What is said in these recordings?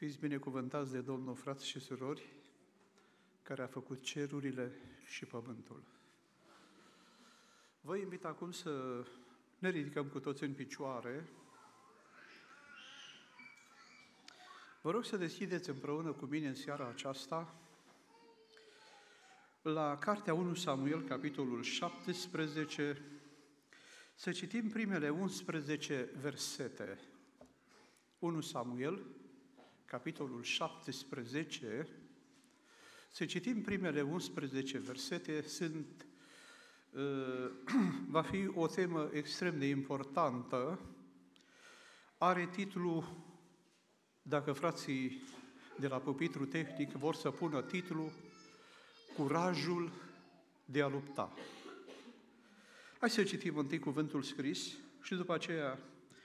Fiți binecuvântați de Domnul, frați și surori, care a făcut cerurile și pământul. Vă invit acum să ne ridicăm cu toți în picioare. Vă rog să deschideți împreună cu mine în seara aceasta la Cartea 1 Samuel, capitolul 17, să citim primele 11 versete. 1 Samuel, capitolul 17, să citim primele 11 versete, sunt, uh, va fi o temă extrem de importantă, are titlu, dacă frații de la pupitru tehnic vor să pună titlu, Curajul de a lupta. Hai să citim întâi cuvântul scris și după aceea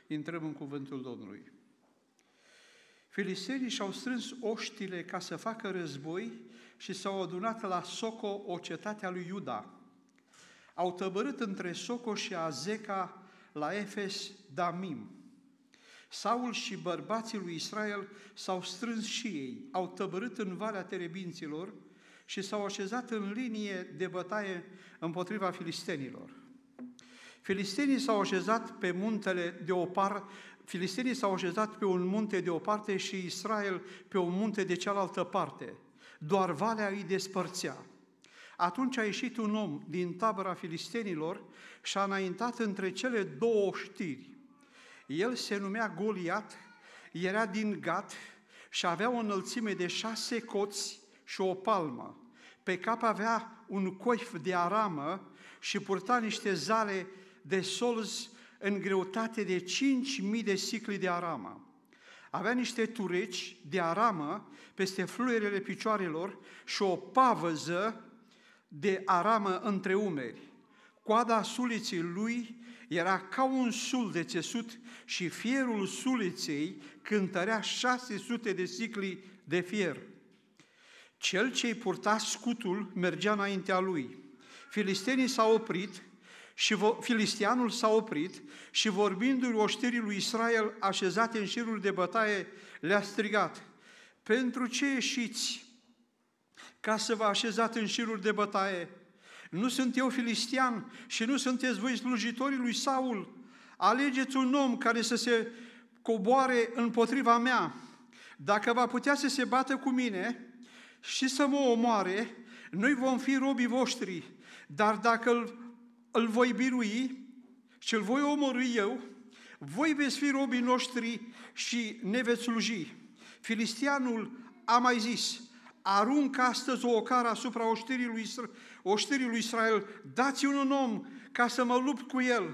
intrăm în cuvântul Domnului. Filisterii și-au strâns oștile ca să facă război și s-au adunat la Soco, o cetate a lui Iuda. Au tăbărât între Soco și Azeca la Efes Damim. Saul și bărbații lui Israel s-au strâns și ei, au tăbărât în Valea Terebinților și s-au așezat în linie de bătaie împotriva filistenilor. Filistenii s-au așezat pe muntele de Opar filistenii s-au așezat pe un munte de o parte și Israel pe un munte de cealaltă parte. Doar valea îi despărțea. Atunci a ieșit un om din tabăra filistenilor și a înaintat între cele două știri. El se numea Goliat, era din Gat și avea o înălțime de șase coți și o palmă. Pe cap avea un coif de aramă și purta niște zale de solzi în greutate de 5.000 de sicli de aramă. Avea niște tureci de aramă peste fluierele picioarelor și o pavăză de aramă între umeri. Coada suliții lui era ca un sul de țesut și fierul suliței cântărea 600 de sicli de fier. Cel ce-i purta scutul mergea înaintea lui. Filistenii s-au oprit și filistianul s-a oprit și vorbindu-i oștirii lui Israel așezate în șirul de bătaie, le-a strigat, Pentru ce ieșiți ca să vă așezați în șirul de bătaie? Nu sunt eu filistian și nu sunteți voi slujitorii lui Saul. Alegeți un om care să se coboare împotriva mea. Dacă va putea să se bată cu mine și să mă omoare, noi vom fi robii voștri, dar dacă îl îl voi birui și îl voi omorâi eu, voi veți fi robii noștri și ne veți sluji. Filistianul a mai zis, aruncă astăzi o ocară asupra oștirii lui, oștirii lui Israel, dați un om ca să mă lupt cu el.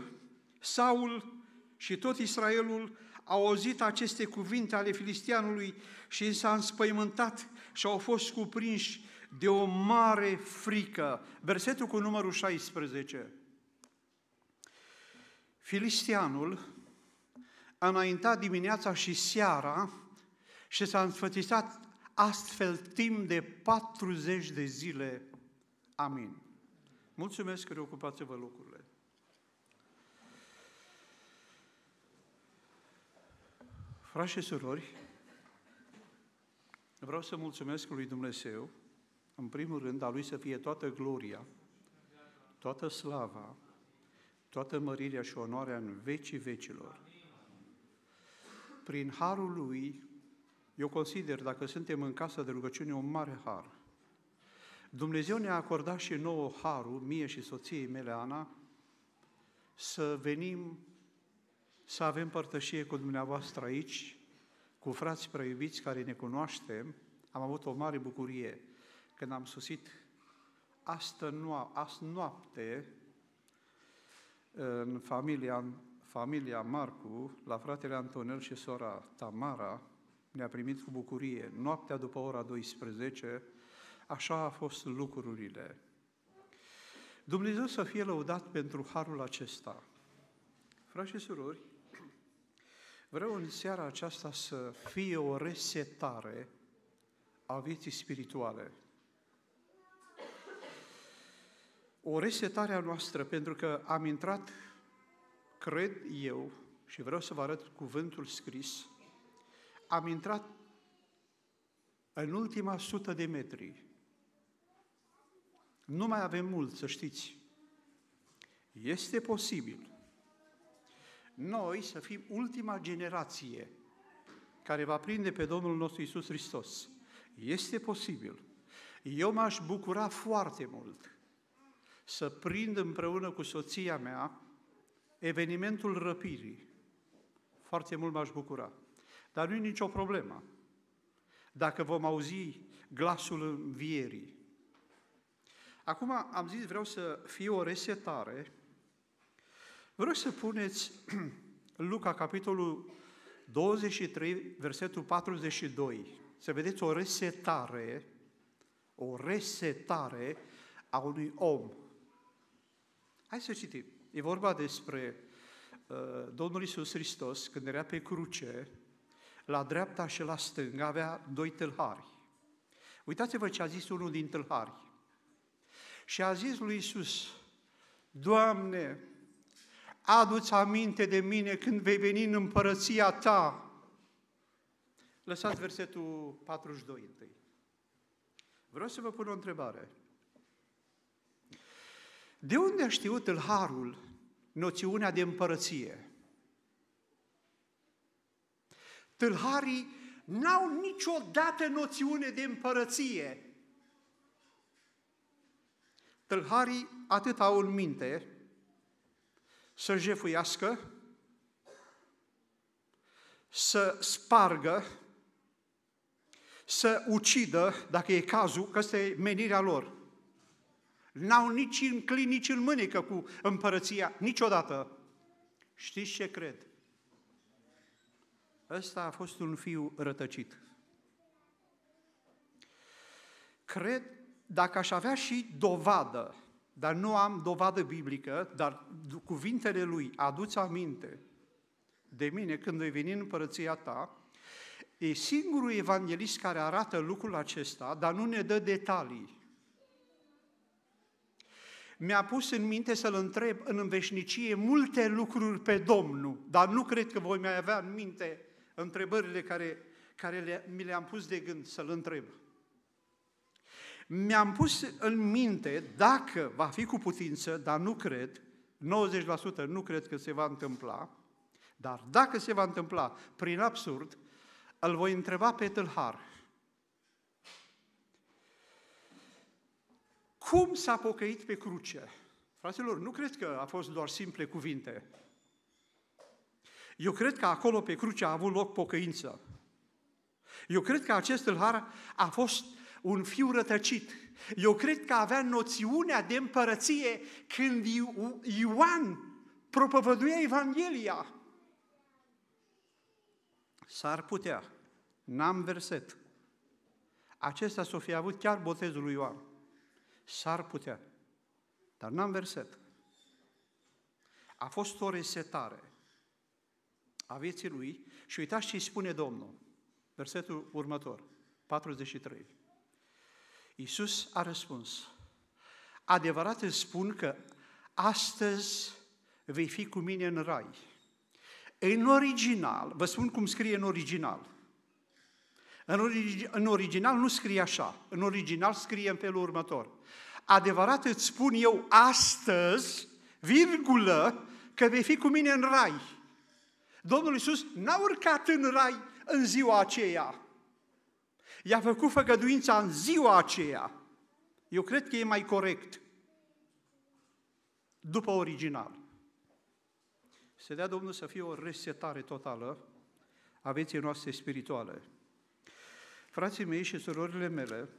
Saul și tot Israelul au auzit aceste cuvinte ale filistianului și s-a înspăimântat și au fost cuprinși de o mare frică. Versetul cu numărul 16. Filistianul a înaintat dimineața și seara și s-a înfățisat astfel timp de 40 de zile. Amin. Mulțumesc că reocupați-vă locurile. Frați și surori, vreau să mulțumesc lui Dumnezeu, în primul rând, a lui să fie toată gloria, toată slava, toată mărirea și onoarea în vecii vecilor. Prin harul lui, eu consider, dacă suntem în casa de rugăciune, un mare har. Dumnezeu ne-a acordat și nouă harul, mie și soției mele, Ana, să venim, să avem părtășie cu dumneavoastră aici, cu frați preiubiți care ne cunoaștem. Am avut o mare bucurie când am susit astă noapte, în familia, familia Marcu, la fratele Antonel și sora Tamara, ne-a primit cu bucurie. Noaptea după ora 12, așa a fost lucrurile. Dumnezeu să fie lăudat pentru harul acesta. Frați și surori, vreau în seara aceasta să fie o resetare a vieții spirituale. o resetare a noastră, pentru că am intrat, cred eu, și vreau să vă arăt cuvântul scris, am intrat în ultima sută de metri. Nu mai avem mult, să știți. Este posibil noi să fim ultima generație care va prinde pe Domnul nostru Isus Hristos. Este posibil. Eu m-aș bucura foarte mult să prind împreună cu soția mea evenimentul răpirii. Foarte mult m-aș bucura. Dar nu e nicio problemă. Dacă vom auzi glasul învierii. Acum am zis, vreau să fie o resetare. Vreau să puneți Luca, capitolul 23, versetul 42. Să vedeți o resetare, o resetare a unui om Hai să citim. E vorba despre uh, Domnul Isus Hristos, când era pe cruce, la dreapta și la stânga avea doi tâlhari. Uitați-vă ce a zis unul din tâlhari. Și a zis lui Isus, Doamne, adu-ți aminte de mine când vei veni în împărăția Ta. Lăsați versetul 42 întâi. Vreau să vă pun o întrebare. De unde a știut Harul noțiunea de împărăție? Tâlharii n-au niciodată noțiune de împărăție. Tâlharii atât au în minte să jefuiască, să spargă, să ucidă, dacă e cazul, că este menirea lor. N-au nici clin, nici în mânică cu împărăția, niciodată. Știți ce cred? Ăsta a fost un fiu rătăcit. Cred, dacă aș avea și dovadă, dar nu am dovadă biblică, dar cuvintele lui, aduți aminte de mine când îi veni în împărăția ta, e singurul evanghelist care arată lucrul acesta, dar nu ne dă detalii mi-a pus în minte să-L întreb în înveșnicie multe lucruri pe Domnul, dar nu cred că voi mai avea în minte întrebările care, care le, mi le-am pus de gând să-L întreb. Mi-am pus în minte dacă va fi cu putință, dar nu cred, 90% nu cred că se va întâmpla, dar dacă se va întâmpla prin absurd, îl voi întreba pe tâlhar – Cum s-a pocăit pe cruce? Fraților, nu cred că a fost doar simple cuvinte. Eu cred că acolo pe cruce a avut loc pocăință. Eu cred că acest tâlhar a fost un fiu rătăcit. Eu cred că avea noțiunea de împărăție când Ioan propovăduia Evanghelia. S-ar putea, n-am verset. Acesta s-o fi avut chiar botezul lui Ioan. S-ar putea. Dar n-am verset. A fost o resetare a vieții lui și uitați ce îi spune Domnul. Versetul următor, 43. Iisus a răspuns, adevărat îți spun că astăzi vei fi cu mine în rai. În original, vă spun cum scrie în original, în, origi, în original nu scrie așa, în original scrie în felul următor. Adevărat îți spun eu astăzi, virgulă, că vei fi cu mine în rai. Domnul Iisus n-a urcat în rai în ziua aceea. I-a făcut făgăduința în ziua aceea. Eu cred că e mai corect. După original. Să dea Domnul să fie o resetare totală a vieții noastre spirituale. Frații mei și surorile mele,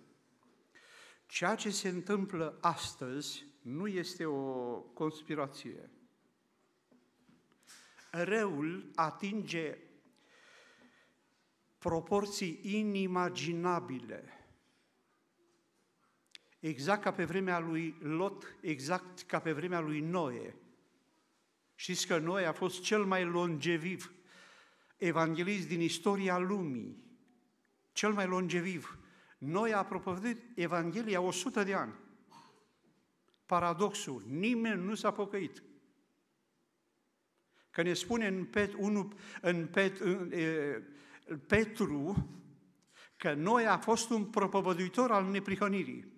ceea ce se întâmplă astăzi nu este o conspirație. Răul atinge proporții inimaginabile. Exact ca pe vremea lui Lot, exact ca pe vremea lui Noe. Știți că Noe a fost cel mai longeviv evanghelist din istoria lumii cel mai longeviv. Noi a propovăduit Evanghelia 100 de ani. Paradoxul, nimeni nu s-a pocăit. Că ne spune în, Pet, unu, în, Pet, în e, Petru că noi a fost un propovăduitor al neprihănirii.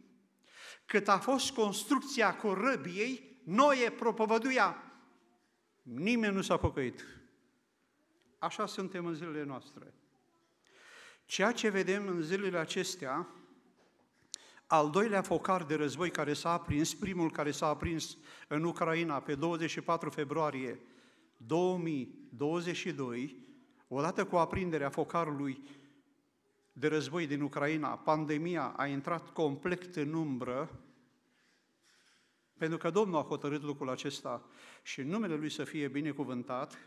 Cât a fost construcția corăbiei, e propovăduia. Nimeni nu s-a pocăit. Așa suntem în zilele noastre. Ceea ce vedem în zilele acestea, al doilea focar de război care s-a aprins, primul care s-a aprins în Ucraina pe 24 februarie 2022, odată cu aprinderea focarului de război din Ucraina, pandemia a intrat complet în umbră, pentru că Domnul a hotărât lucrul acesta și numele Lui să fie binecuvântat,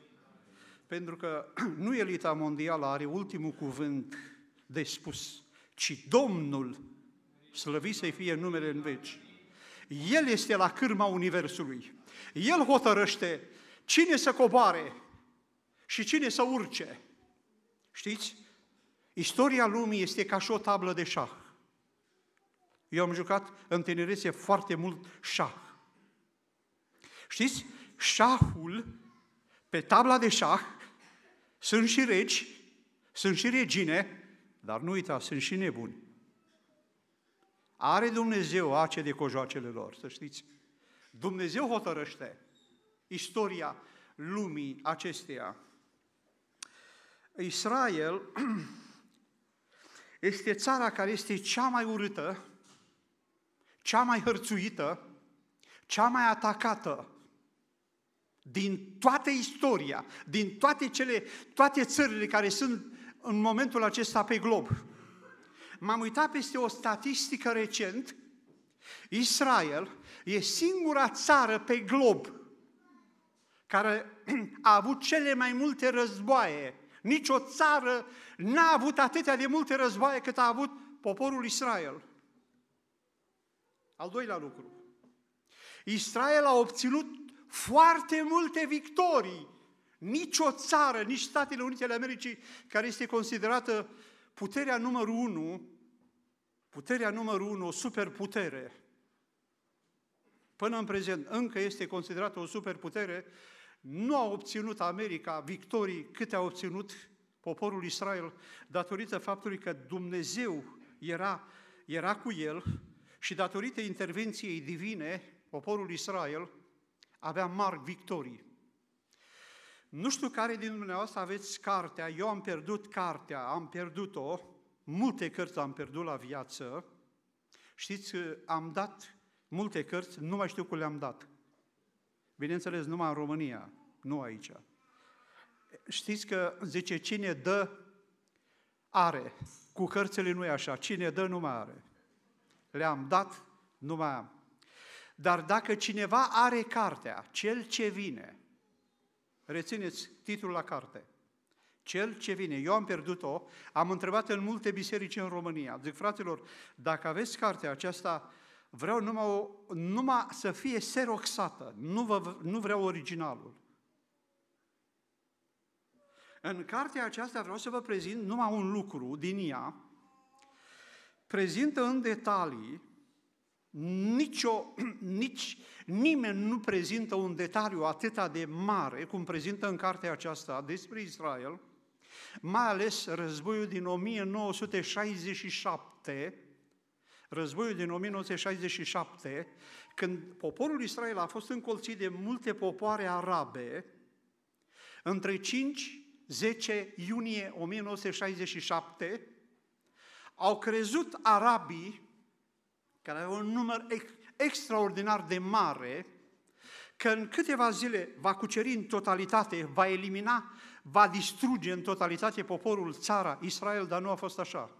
pentru că nu elita mondială are ultimul cuvânt de spus, ci Domnul, slăvit să fie numele în veci. El este la cârma Universului. El hotărăște cine să coboare și cine să urce. Știți? Istoria lumii este ca și o tablă de șah. Eu am jucat în tinerețe foarte mult șah. Știți? Șahul, pe tabla de șah, sunt și regi, sunt și regine, dar nu uita, sunt și nebuni. Are Dumnezeu ace de cojoacele lor, să știți. Dumnezeu hotărăște istoria lumii acesteia. Israel este țara care este cea mai urâtă, cea mai hărțuită, cea mai atacată din toată istoria, din toate, cele, toate țările care sunt în momentul acesta pe glob. M-am uitat peste o statistică recent. Israel e singura țară pe glob care a avut cele mai multe războaie. Nici o țară n-a avut atâtea de multe războaie cât a avut poporul Israel. Al doilea lucru. Israel a obținut foarte multe victorii. Nici o țară, nici Statele Unite ale Americii, care este considerată puterea numărul unu, puterea numărul unu, o superputere, până în prezent încă este considerată o superputere, nu a obținut America victorii câte a obținut poporul Israel datorită faptului că Dumnezeu era, era cu el și datorită intervenției divine, poporul Israel avea mari victorii. Nu știu care din dumneavoastră aveți cartea, eu am pierdut cartea, am pierdut-o, multe cărți am pierdut la viață. Știți, am dat multe cărți, nu mai știu cum le-am dat. Bineînțeles, numai în România, nu aici. Știți că zice, cine dă, are. Cu cărțile nu e așa, cine dă, nu mai are. Le-am dat, nu mai am. Dar dacă cineva are cartea, cel ce vine, rețineți titlul la carte, cel ce vine, eu am pierdut-o, am întrebat în multe biserici în România, zic, fraților, dacă aveți cartea aceasta, vreau numai, o, numai să fie seroxată, nu, vă, nu vreau originalul. În cartea aceasta vreau să vă prezint numai un lucru din ea, prezintă în detalii nicio, nici nimeni nu prezintă un detaliu atât de mare cum prezintă în cartea aceasta despre Israel, mai ales războiul din 1967, războiul din 1967, când poporul Israel a fost încolțit de multe popoare arabe, între 5 10 iunie 1967, au crezut arabii care avea un număr ex- extraordinar de mare, că în câteva zile va cuceri în totalitate, va elimina, va distruge în totalitate poporul, țara, Israel, dar nu a fost așa.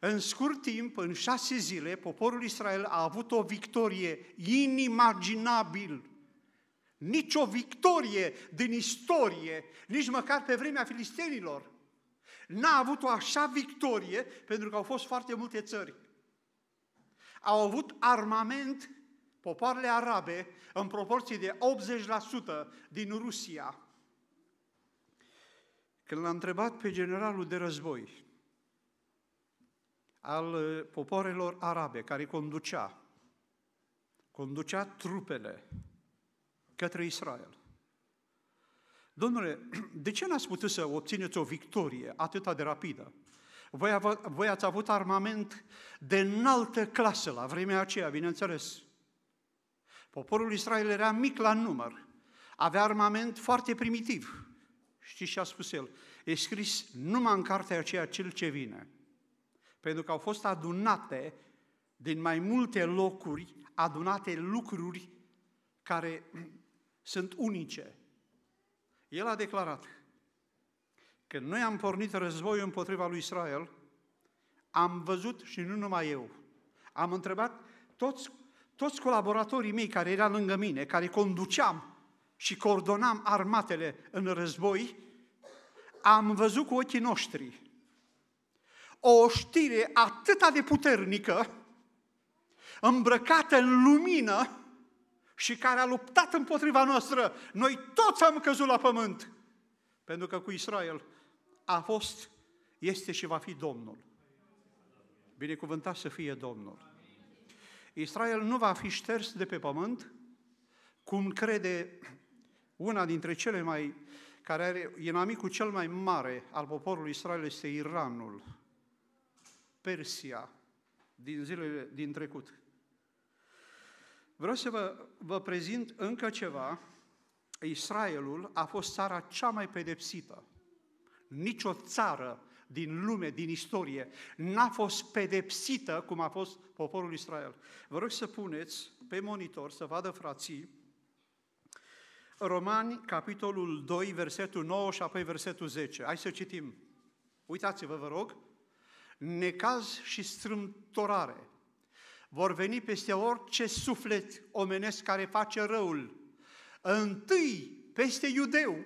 În scurt timp, în șase zile, poporul Israel a avut o victorie inimaginabil. Nici o victorie din istorie, nici măcar pe vremea filistenilor. N-a avut o așa victorie pentru că au fost foarte multe țări au avut armament popoarele arabe în proporție de 80% din Rusia. Când l-a întrebat pe generalul de război al uh, popoarelor arabe care conducea, conducea trupele către Israel. Domnule, de ce n-ați putut să obțineți o victorie atât de rapidă? Voi, voi ați avut armament de înaltă clasă la vremea aceea, bineînțeles. Poporul Israel era mic la număr, avea armament foarte primitiv. Știți ce a spus el? E scris numai în cartea aceea cel ce vine. Pentru că au fost adunate din mai multe locuri, adunate lucruri care sunt unice. El a declarat, când noi am pornit războiul împotriva lui Israel, am văzut și nu numai eu, am întrebat toți, toți colaboratorii mei care erau lângă mine, care conduceam și coordonam armatele în război, am văzut cu ochii noștri o știre atât de puternică, îmbrăcată în lumină și care a luptat împotriva noastră. Noi toți am căzut la pământ. Pentru că cu Israel a fost, este și va fi Domnul. Binecuvântat să fie Domnul. Israel nu va fi șters de pe pământ, cum crede una dintre cele mai care are inamicul cel mai mare al poporului Israel este Iranul, Persia, din zilele din trecut. Vreau să vă, vă prezint încă ceva. Israelul a fost țara cea mai pedepsită Nicio țară din lume, din istorie, n-a fost pedepsită cum a fost poporul Israel. Vă rog să puneți pe monitor, să vadă frații, Romani, capitolul 2, versetul 9 și apoi versetul 10. Hai să citim. Uitați-vă, vă rog. Necaz și strâmtorare vor veni peste orice suflet omenesc care face răul. Întâi peste iudeu,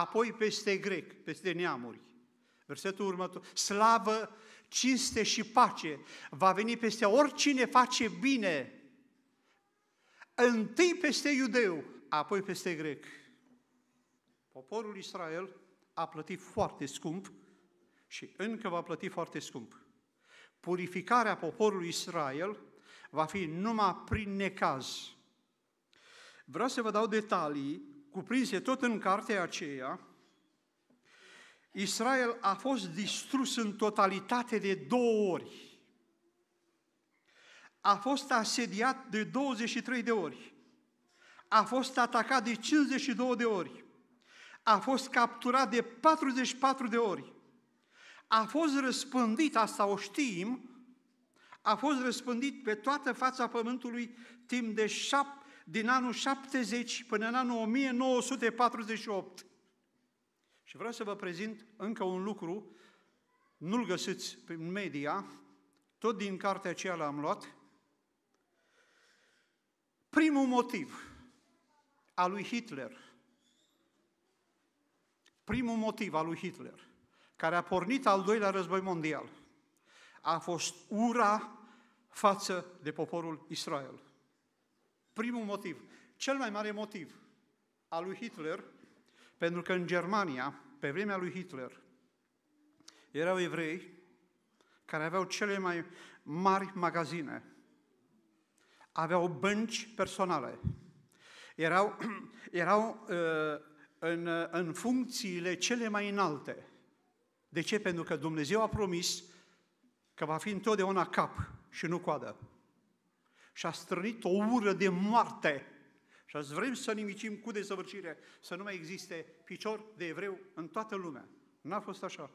apoi peste grec, peste neamuri. Versetul următor, slavă, cinste și pace va veni peste oricine face bine, întâi peste iudeu, apoi peste grec. Poporul Israel a plătit foarte scump și încă va plăti foarte scump. Purificarea poporului Israel va fi numai prin necaz. Vreau să vă dau detalii cuprinse tot în cartea aceea, Israel a fost distrus în totalitate de două ori. A fost asediat de 23 de ori. A fost atacat de 52 de ori. A fost capturat de 44 de ori. A fost răspândit, asta o știm, a fost răspândit pe toată fața pământului timp de din anul 70 până în anul 1948. Și vreau să vă prezint încă un lucru, nu-l găsiți prin media, tot din cartea aceea l-am luat. Primul motiv al lui Hitler, primul motiv al lui Hitler, care a pornit al doilea război mondial, a fost ura față de poporul Israel. Primul motiv, cel mai mare motiv al lui Hitler, pentru că în Germania, pe vremea lui Hitler, erau evrei care aveau cele mai mari magazine, aveau bănci personale, erau, erau uh, în, în funcțiile cele mai înalte. De ce? Pentru că Dumnezeu a promis că va fi întotdeauna cap și nu coadă și a strănit o ură de moarte. Și azi vrem să nimicim cu dezăvârșire, să nu mai existe picior de evreu în toată lumea. N-a fost așa.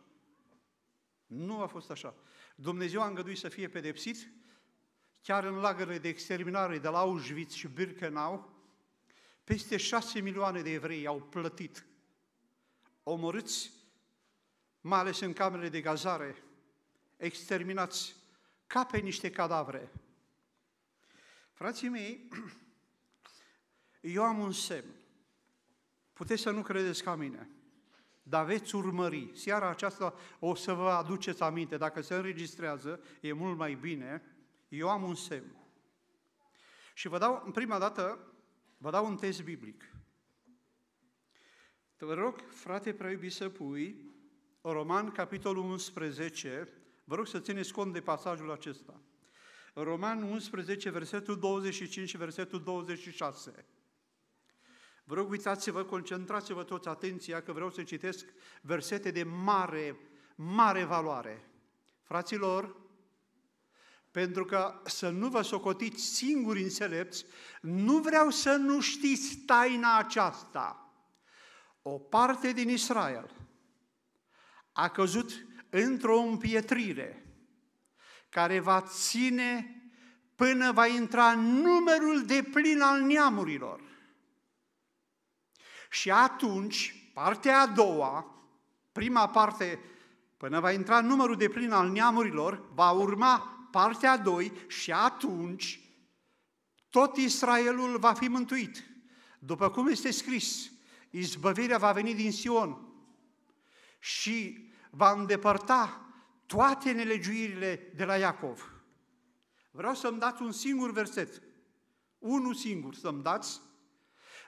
Nu a fost așa. Dumnezeu a îngăduit să fie pedepsit, chiar în lagările de exterminare de la Auschwitz și Birkenau, peste șase milioane de evrei au plătit omorâți, mai ales în camerele de gazare, exterminați ca pe niște cadavre. Frații mei, eu am un semn. Puteți să nu credeți ca mine, dar veți urmări. Seara aceasta o să vă aduceți aminte. Dacă se înregistrează, e mult mai bine. Eu am un semn. Și vă dau, în prima dată, vă dau un test biblic. Te rog, frate preiubi, să pui Roman, capitolul 11, vă rog să țineți cont de pasajul acesta. Roman 11, versetul 25 și versetul 26. Vă rog, uitați-vă, concentrați-vă toți atenția că vreau să citesc versete de mare, mare valoare. Fraților, pentru că să nu vă socotiți singuri înțelepți, nu vreau să nu știți taina aceasta. O parte din Israel a căzut într-o împietrire, care va ține până va intra numărul de plin al neamurilor. Și atunci, partea a doua, prima parte, până va intra numărul de plin al neamurilor, va urma partea a doi și atunci tot Israelul va fi mântuit. După cum este scris, izbăvirea va veni din Sion și va îndepărta toate nelegiuirile de la Iacov. Vreau să-mi dați un singur verset, unul singur să-mi dați,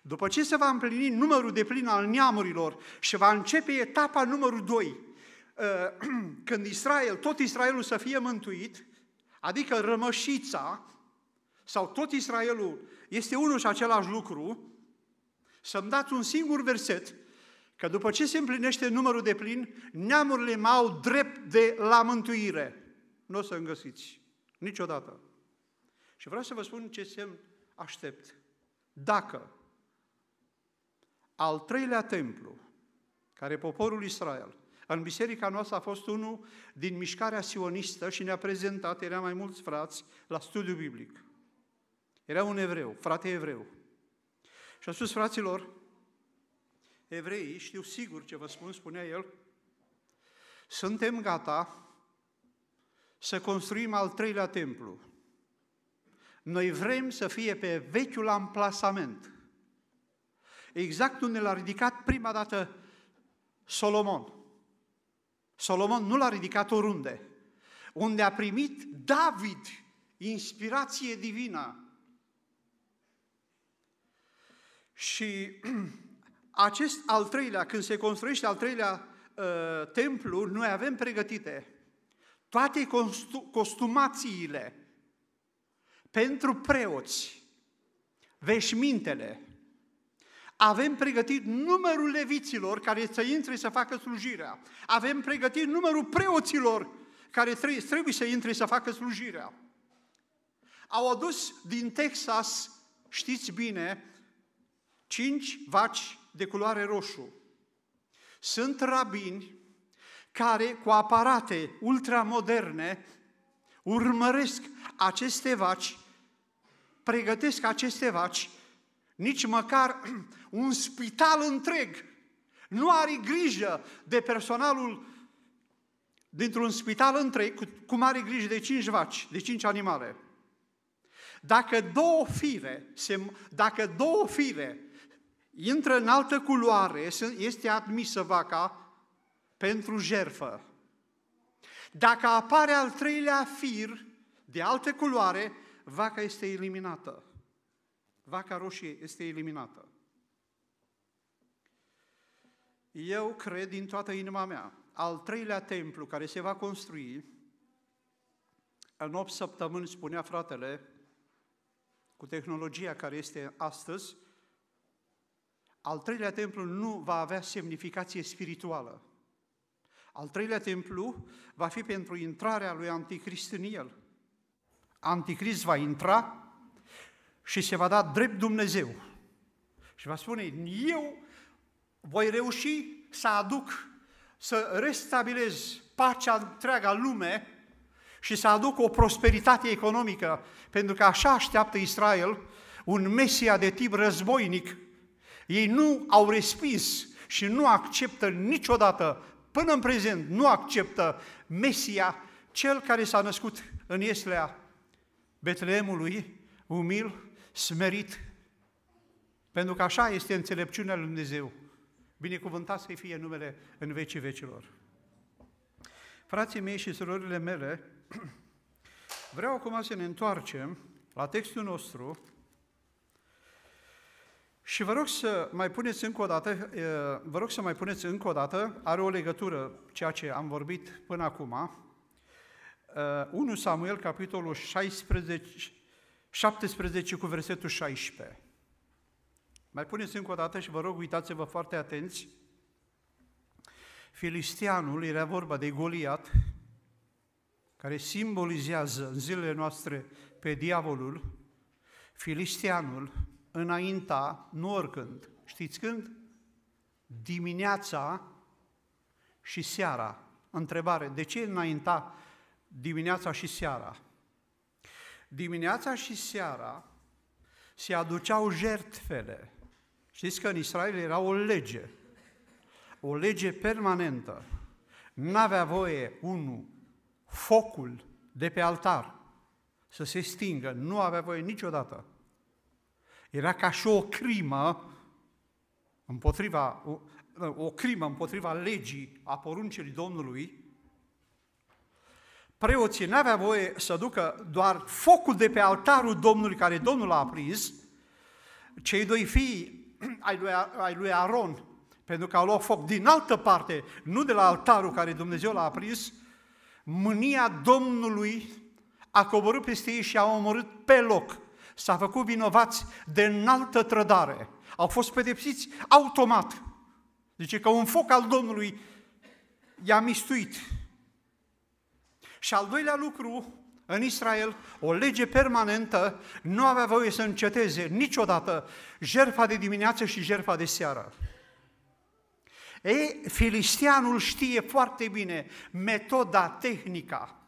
după ce se va împlini numărul de plin al neamurilor și va începe etapa numărul 2, uh, când Israel, tot Israelul să fie mântuit, adică rămășița, sau tot Israelul este unul și același lucru, să-mi dați un singur verset că după ce se împlinește numărul de plin, neamurile mai au drept de la mântuire. Nu o să îngăsiți. niciodată. Și vreau să vă spun ce semn aștept. Dacă al treilea templu, care poporul Israel, în biserica noastră a fost unul din mișcarea sionistă și ne-a prezentat, era mai mulți frați, la studiu biblic. Era un evreu, frate evreu. Și a spus fraților, evreii, știu sigur ce vă spun, spunea el, suntem gata să construim al treilea templu. Noi vrem să fie pe vechiul amplasament, exact unde l-a ridicat prima dată Solomon. Solomon nu l-a ridicat oriunde, unde a primit David inspirație divină. Și acest al treilea, când se construiește al treilea uh, templu, noi avem pregătite toate costumațiile pentru preoți, veșmintele. Avem pregătit numărul leviților care să intre să facă slujirea. Avem pregătit numărul preoților care trebuie să intre să facă slujirea. Au adus din Texas, știți bine, cinci vaci de culoare roșu. Sunt rabini care cu aparate ultramoderne urmăresc aceste vaci, pregătesc aceste vaci, nici măcar un spital întreg nu are grijă de personalul dintr-un spital întreg, cum are grijă de cinci vaci, de cinci animale. Dacă două fire, se, dacă două fire intră în altă culoare, este admisă vaca pentru jerfă. Dacă apare al treilea fir de altă culoare, vaca este eliminată. Vaca roșie este eliminată. Eu cred din toată inima mea, al treilea templu care se va construi, în 8 săptămâni, spunea fratele, cu tehnologia care este astăzi, al treilea templu nu va avea semnificație spirituală. Al treilea templu va fi pentru intrarea lui Anticrist în el. Anticrist va intra și se va da drept Dumnezeu. Și va spune, eu voi reuși să aduc, să restabilez pacea întreaga lume și să aduc o prosperitate economică, pentru că așa așteaptă Israel un Mesia de tip războinic, ei nu au respins și nu acceptă niciodată, până în prezent, nu acceptă Mesia, cel care s-a născut în Ieslea Betleemului, umil, smerit, pentru că așa este înțelepciunea lui Dumnezeu. Binecuvântat să-i fie numele în vecii vecilor. Frații mei și surorile mele, vreau acum să ne întoarcem la textul nostru, și vă rog să mai puneți încă o dată, vă rog să mai puneți încă o dată, are o legătură ceea ce am vorbit până acum. 1 Samuel, capitolul 16, 17 cu versetul 16. Mai puneți încă o dată și vă rog, uitați-vă foarte atenți. Filistianul, era vorba de Goliat, care simbolizează în zilele noastre pe diavolul, Filistianul, înainta, nu oricând. Știți când? Dimineața și seara. Întrebare, de ce înainta dimineața și seara? Dimineața și seara se aduceau jertfele. Știți că în Israel era o lege, o lege permanentă. N-avea voie, unul, focul de pe altar să se stingă, nu avea voie niciodată. Era ca și o crimă împotriva, o, o crimă împotriva legii a poruncii Domnului, preoții nu avea voie să ducă doar focul de pe altarul Domnului care Domnul a aprins, cei doi fii ai lui, ai lui Aron, pentru că au luat foc din altă parte, nu de la altarul care Dumnezeu l-a aprins, mânia Domnului a coborât peste ei și a omorât pe loc s-a făcut vinovați de înaltă trădare. Au fost pedepsiți automat. Zice că un foc al Domnului i-a mistuit. Și al doilea lucru, în Israel, o lege permanentă nu avea voie să înceteze niciodată jerfa de dimineață și jerfa de seară. Ei, filistianul știe foarte bine metoda, tehnica.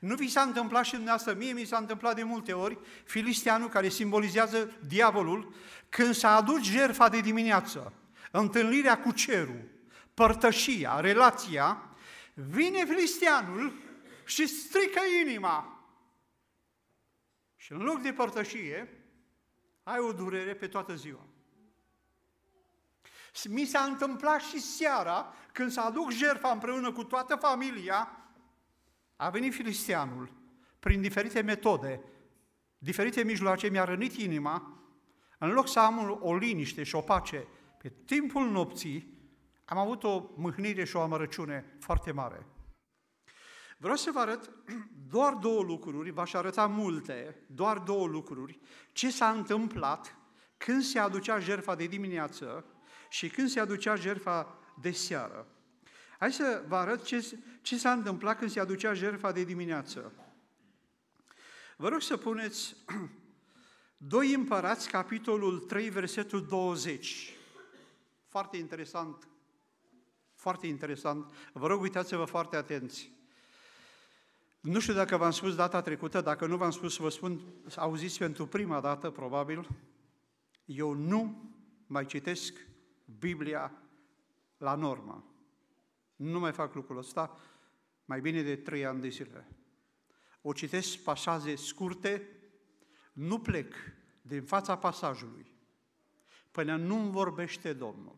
Nu vi s-a întâmplat și dumneavoastră, mie mi s-a întâmplat de multe ori, filistianul care simbolizează diavolul, când s-a adus jerfa de dimineață, întâlnirea cu cerul, părtășia, relația, vine filistianul și strică inima. Și în loc de părtășie, ai o durere pe toată ziua. Mi s-a întâmplat și seara, când să aduc jerfa împreună cu toată familia, a venit filisteanul prin diferite metode, diferite mijloace, mi-a rănit inima, în loc să am o liniște și o pace, pe timpul nopții am avut o mâhnire și o amărăciune foarte mare. Vreau să vă arăt doar două lucruri, v-aș arăta multe, doar două lucruri, ce s-a întâmplat când se aducea jerfa de dimineață și când se aducea jerfa de seară. Hai să vă arăt ce, ce s-a întâmplat când se aducea jertfa de dimineață. Vă rog să puneți 2 Împărați, capitolul 3, versetul 20. Foarte interesant, foarte interesant. Vă rog, uitați-vă foarte atenți. Nu știu dacă v-am spus data trecută, dacă nu v-am spus, vă spun, auziți pentru prima dată, probabil, eu nu mai citesc Biblia la normă. Nu mai fac lucrul ăsta mai bine de trei ani de zile. O citesc pasaje scurte, nu plec din fața pasajului până nu-mi vorbește Domnul.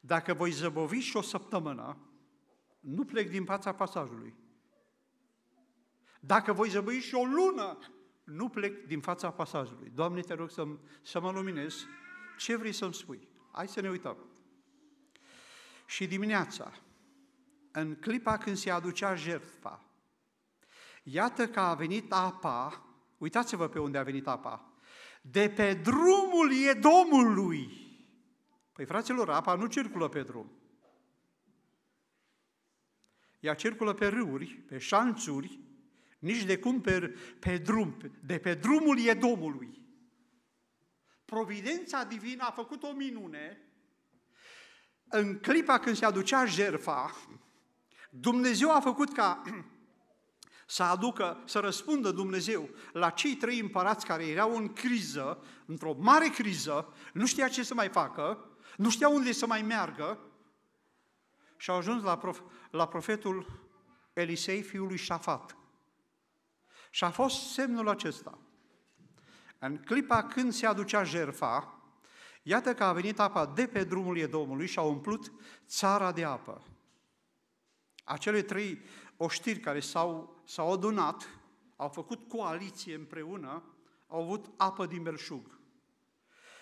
Dacă voi zăbovi și o săptămână, nu plec din fața pasajului. Dacă voi zăbovi și o lună, nu plec din fața pasajului. Doamne, te rog să, să mă luminez. Ce vrei să-mi spui? Hai să ne uităm și dimineața, în clipa când se aducea jertfa, iată că a venit apa, uitați-vă pe unde a venit apa, de pe drumul Edomului. Păi, fraților, apa nu circulă pe drum. Ea circulă pe râuri, pe șanțuri, nici de cum pe, pe drum, de pe drumul Edomului. Providența divină a făcut o minune în clipa când se aducea jerfa, Dumnezeu a făcut ca să aducă, să răspundă Dumnezeu la cei trei împărați care erau în criză, într-o mare criză, nu știa ce să mai facă, nu știa unde să mai meargă și au ajuns la, prof, la profetul Elisei, fiul lui Șafat. Și a fost semnul acesta. În clipa când se aducea jerfa, Iată că a venit apa de pe drumul Edomului și a umplut țara de apă. Acele trei oștiri care s-au, s-au adunat, au făcut coaliție împreună, au avut apă din belșug.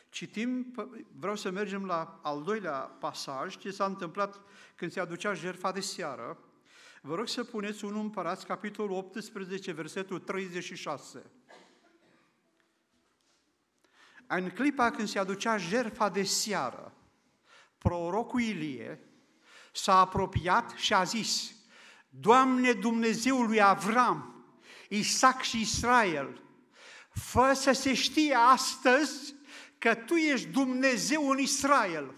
Citim, vreau să mergem la al doilea pasaj, ce s-a întâmplat când se aducea jertfa de seară. Vă rog să puneți un Împărați, capitolul 18, versetul 36. În clipa când se aducea jerfa de seară, prorocul Ilie s-a apropiat și a zis, Doamne Dumnezeul lui Avram, Isaac și Israel, fă să se știe astăzi că Tu ești Dumnezeu în Israel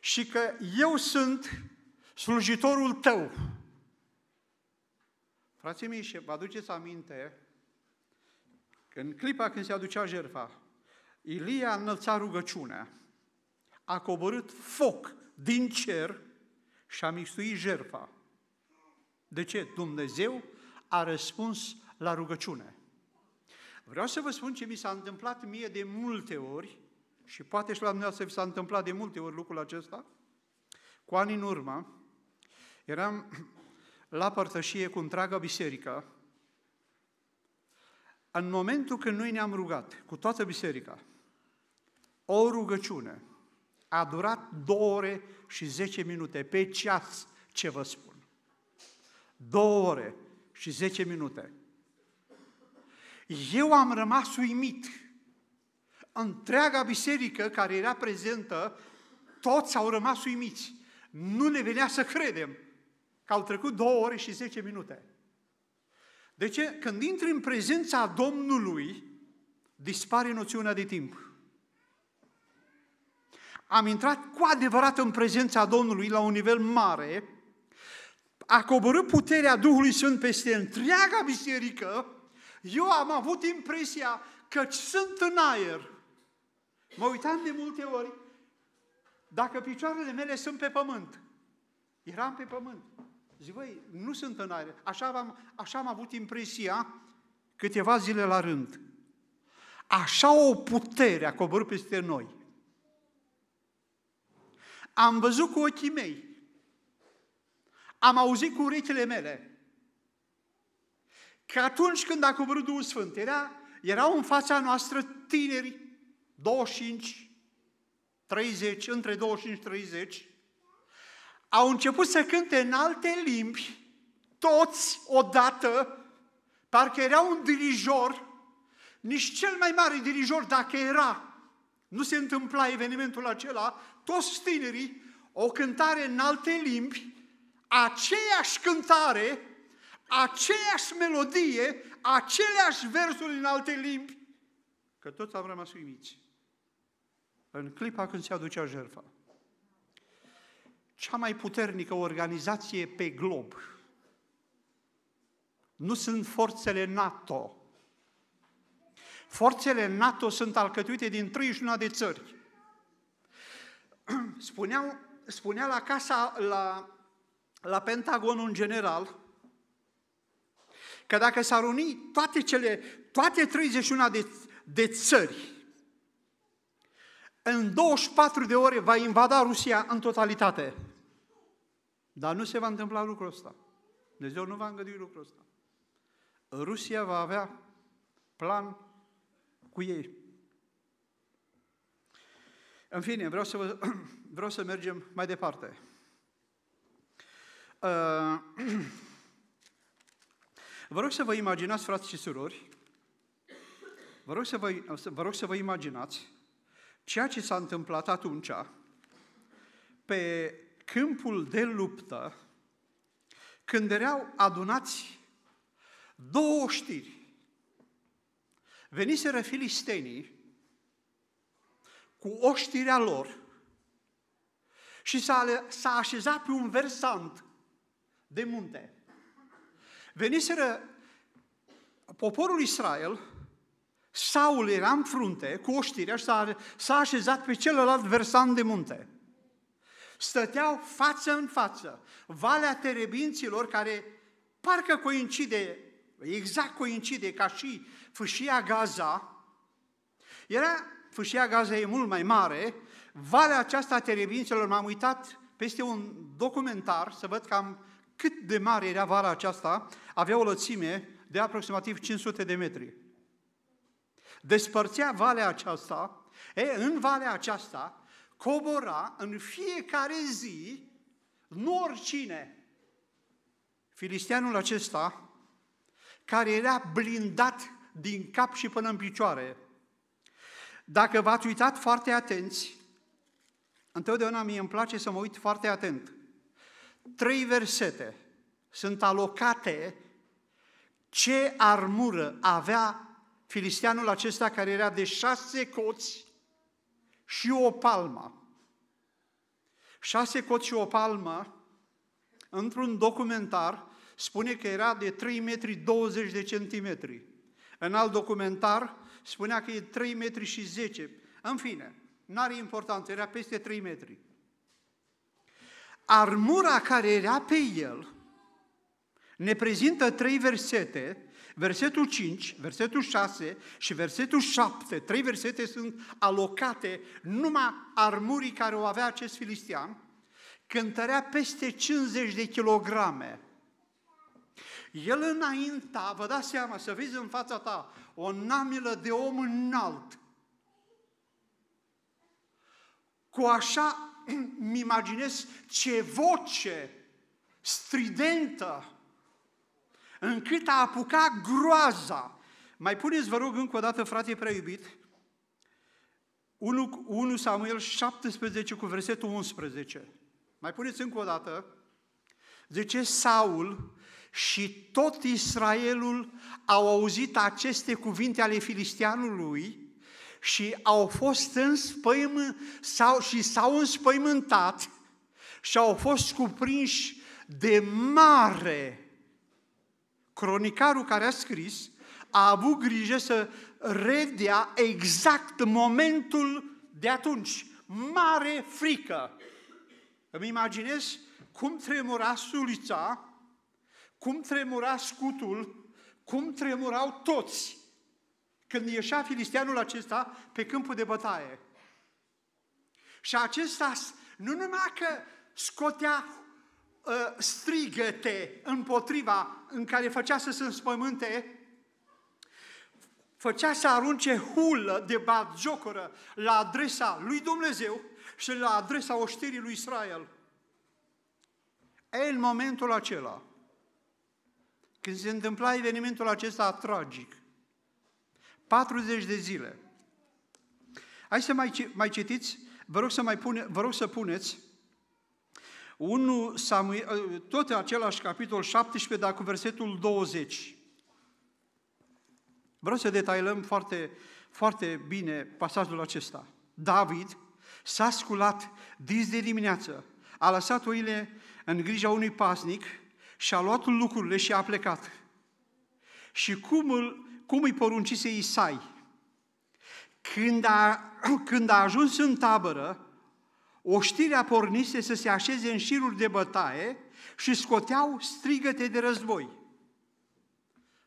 și că eu sunt slujitorul Tău. Frații mei, vă aduceți aminte că în clipa când se aducea jerfa, Ilia a înălțat rugăciunea, a coborât foc din cer și a mixtuit jerfa. De ce? Dumnezeu a răspuns la rugăciune. Vreau să vă spun ce mi s-a întâmplat mie de multe ori, și poate și la dumneavoastră vi s-a întâmplat de multe ori lucrul acesta, cu ani în urmă, eram la părtășie cu întreaga biserică, în momentul când noi ne-am rugat cu toată biserica, o rugăciune. A durat două ore și zece minute, pe ceas ce vă spun. Două ore și zece minute. Eu am rămas uimit. Întreaga biserică care era prezentă, toți au rămas uimiți. Nu ne venea să credem că au trecut două ore și zece minute. De ce? Când intri în prezența Domnului, dispare noțiunea de timp am intrat cu adevărat în prezența Domnului la un nivel mare, a coborât puterea Duhului Sfânt peste întreaga biserică, eu am avut impresia că sunt în aer. Mă uitam de multe ori, dacă picioarele mele sunt pe pământ, eram pe pământ. Zic, băi, nu sunt în aer. Așa am, așa am avut impresia câteva zile la rând. Așa o putere a coborât peste noi am văzut cu ochii mei. Am auzit cu urechile mele. Că atunci când a coborât Duhul Sfânt, era, erau în fața noastră tineri, 25, 30, între 25 și 30, au început să cânte în alte limbi, toți odată, parcă era un dirijor, nici cel mai mare dirijor, dacă era, nu se întâmpla evenimentul acela, toți tinerii, o cântare în alte limbi, aceeași cântare, aceeași melodie, aceleași versuri în alte limbi, că toți am rămas uimiți. În clipa când se aducea jertfa. Cea mai puternică organizație pe glob. Nu sunt forțele NATO. Forțele NATO sunt alcătuite din 31 de țări. spunea, spunea la casa, la, la Pentagon un general, că dacă s-ar uni toate cele, toate 31 de, de țări, în 24 de ore va invada Rusia în totalitate. Dar nu se va întâmpla lucrul ăsta. Dumnezeu nu va îngădui lucrul ăsta. Rusia va avea plan cu ei. În fine, vreau să, vă, vreau să mergem mai departe. Uh, vă rog să vă imaginați, frați și surori, vă rog să vă, vă, rog să vă imaginați ceea ce s-a întâmplat atunci pe câmpul de luptă când erau adunați două știri. Veniseră filistenii cu oștirea lor și s-a, s-a așezat pe un versant de munte. Veniseră poporul Israel, Saul era în frunte cu oștirea și s-a, s-a așezat pe celălalt versant de munte. Stăteau față în față, Valea Terebinților, care parcă coincide, exact coincide ca și fâșia Gaza, era fâșia Gaza e mult mai mare, valea aceasta a terebințelor, m-am uitat peste un documentar să văd cam cât de mare era vala aceasta, avea o lățime de aproximativ 500 de metri. Despărțea valea aceasta, e, în valea aceasta cobora în fiecare zi, nu oricine, filisteanul acesta, care era blindat din cap și până în picioare, dacă v-ați uitat foarte atenți, întotdeauna mie îmi place să mă uit foarte atent. Trei versete sunt alocate ce armură avea filisteanul acesta care era de șase coți și o palmă. Șase coți și o palmă, într-un documentar, spune că era de 3 metri 20 de centimetri. În alt documentar spunea că e 3 metri și 10. În fine, n-are importanță, era peste 3 metri. Armura care era pe el ne prezintă trei versete, versetul 5, versetul 6 și versetul 7. Trei versete sunt alocate numai armurii care o avea acest filistian, cântărea peste 50 de kilograme el înainta, vă dați seama, să vezi în fața ta o namilă de om înalt. Cu așa îmi imaginez ce voce stridentă încât a apucat groaza. Mai puneți, vă rog, încă o dată, frate prea iubit, 1, 1 Samuel 17 cu versetul 11. Mai puneți încă o dată. De ce Saul și tot Israelul au auzit aceste cuvinte ale filistianului și au fost înspăimânt, sau, și s-au înspăimântat și au fost cuprinși de mare. Cronicarul care a scris a avut grijă să redea exact momentul de atunci. Mare frică! Îmi imaginez cum tremura sulița cum tremura scutul, cum tremurau toți când ieșea filisteanul acesta pe câmpul de bătaie. Și acesta nu numai că scotea uh, strigăte împotriva în care făcea să se înspăimânte, făcea să arunce hulă de batjocură la adresa lui Dumnezeu și la adresa oștirii lui Israel. În momentul acela, când se întâmpla evenimentul acesta tragic, 40 de zile. Hai să mai, mai citiți, vă rog să, mai pune, vă rog să puneți 1 Samuel, ă, tot același capitol 17, dar cu versetul 20. Vreau să detailăm foarte, foarte bine pasajul acesta. David s-a sculat dis de dimineață, a lăsat oile în grija unui pasnic și a luat lucrurile și a plecat. Și cum, îl, cum îi poruncise Isai? Când a, când a ajuns în tabără, oștirea pornise să se așeze în șiruri de bătaie și scoteau strigăte de război.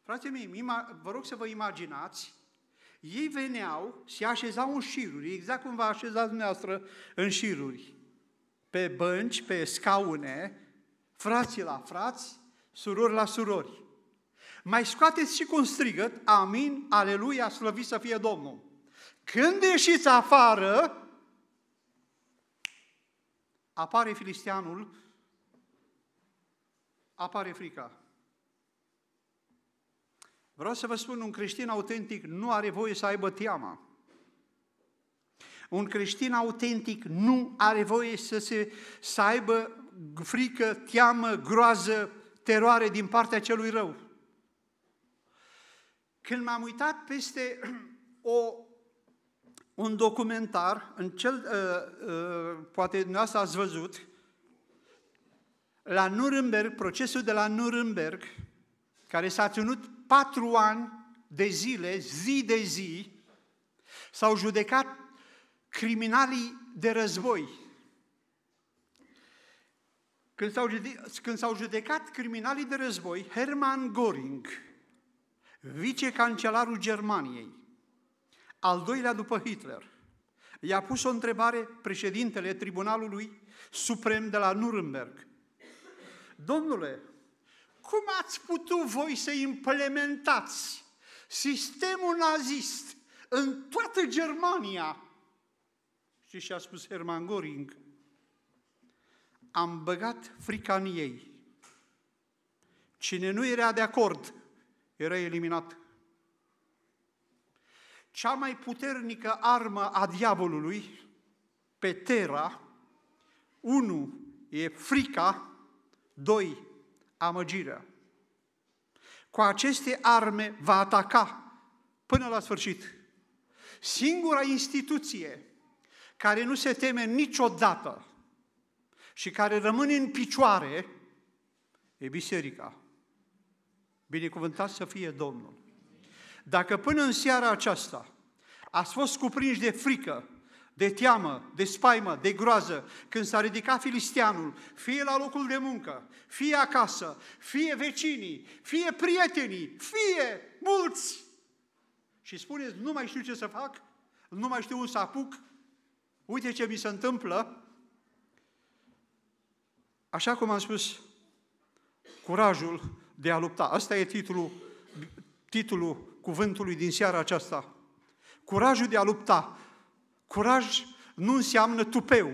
Frate mei, vă rog să vă imaginați, ei veneau, se așezau în șiruri, exact cum vă așezați dumneavoastră în șiruri, pe bănci, pe scaune, frații la frați, surori la surori. Mai scoateți și cu un strigăt, amin, aleluia, slăvit să fie Domnul. Când ieșiți afară, apare filisteanul, apare frica. Vreau să vă spun, un creștin autentic nu are voie să aibă teama. Un creștin autentic nu are voie să, se, să aibă frică, teamă, groază, teroare din partea celui rău. Când m-am uitat peste o, un documentar, în cel, uh, uh, poate dumneavoastră ați văzut, la Nuremberg, procesul de la Nuremberg, care s-a ținut patru ani de zile, zi de zi, s-au judecat criminalii de război, când s-au, judecat, când s-au judecat criminalii de război, Hermann Göring, vicecancelarul Germaniei, al doilea după Hitler, i-a pus o întrebare președintele Tribunalului Suprem de la Nuremberg. Domnule, cum ați putut voi să implementați sistemul nazist în toată Germania? Și și-a spus Hermann Göring, am băgat frica în ei. Cine nu era de acord, era eliminat. Cea mai puternică armă a diavolului pe tera, unu, e frica, doi, amăgirea. Cu aceste arme va ataca până la sfârșit. Singura instituție care nu se teme niciodată și care rămâne în picioare, e biserica. Binecuvântat să fie Domnul. Dacă până în seara aceasta ați fost cuprinși de frică, de teamă, de spaimă, de groază, când s-a ridicat filisteanul, fie la locul de muncă, fie acasă, fie vecinii, fie prietenii, fie mulți. Și spuneți, nu mai știu ce să fac, nu mai știu unde să apuc, uite ce mi se întâmplă, Așa cum am spus, curajul de a lupta. Asta e titlul, titlul cuvântului din seara aceasta. Curajul de a lupta. Curaj nu înseamnă tupeu.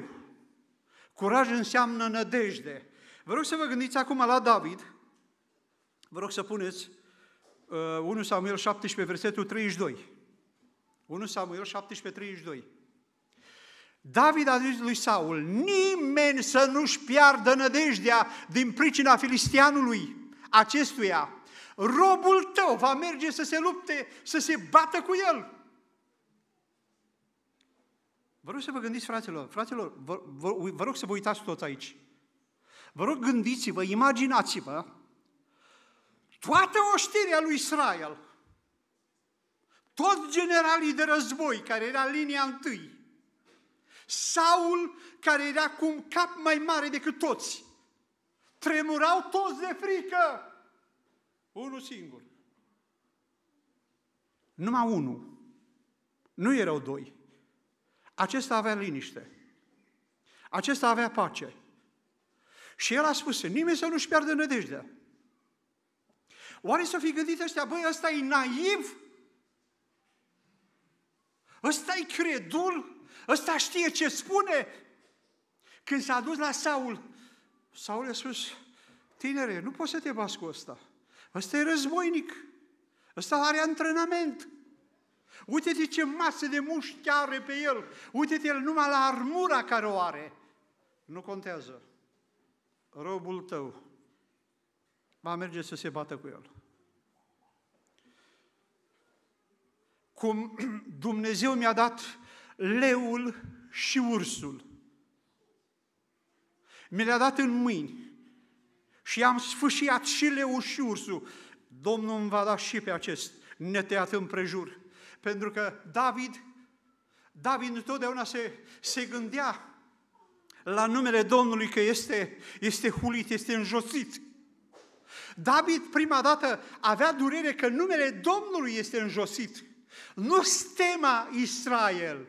Curaj înseamnă nădejde. Vă rog să vă gândiți acum la David. Vă rog să puneți uh, 1 Samuel 17, versetul 32. 1 Samuel 17, 32. David a zis lui Saul, nimeni să nu-și piardă nădejdea din pricina filistianului acestuia. Robul tău va merge să se lupte, să se bată cu el. Vă rog să vă gândiți, fraților, fraților, vă, vă, vă rog să vă uitați tot aici. Vă rog, gândiți-vă, imaginați-vă toată oștirea lui Israel, toți generalii de război care era linia întâi, Saul, care era cu un cap mai mare decât toți, tremurau toți de frică. Unul singur. Numai unul. Nu erau doi. Acesta avea liniște. Acesta avea pace. Și el a spus, nimeni să nu-și piardă nădejdea. Oare să fi gândit ăștia, băi, ăsta e naiv? Ăsta e credul? Ăsta știe ce spune. Când s-a dus la Saul, Saul a spus, tinere, nu poți să te bați cu ăsta. Ăsta e războinic. Ăsta are antrenament. Uite-te ce masă de mușchi are pe el. Uite-te numai la armura care o are. Nu contează. Robul tău va merge să se bată cu el. Cum Dumnezeu mi-a dat leul și ursul. Mi le-a dat în mâini și am sfâșiat și leul și ursul. Domnul îmi va da și pe acest neteat împrejur. Pentru că David, David întotdeauna se, se gândea la numele Domnului că este, este hulit, este înjosit. David prima dată avea durere că numele Domnului este înjosit, nu stema Israel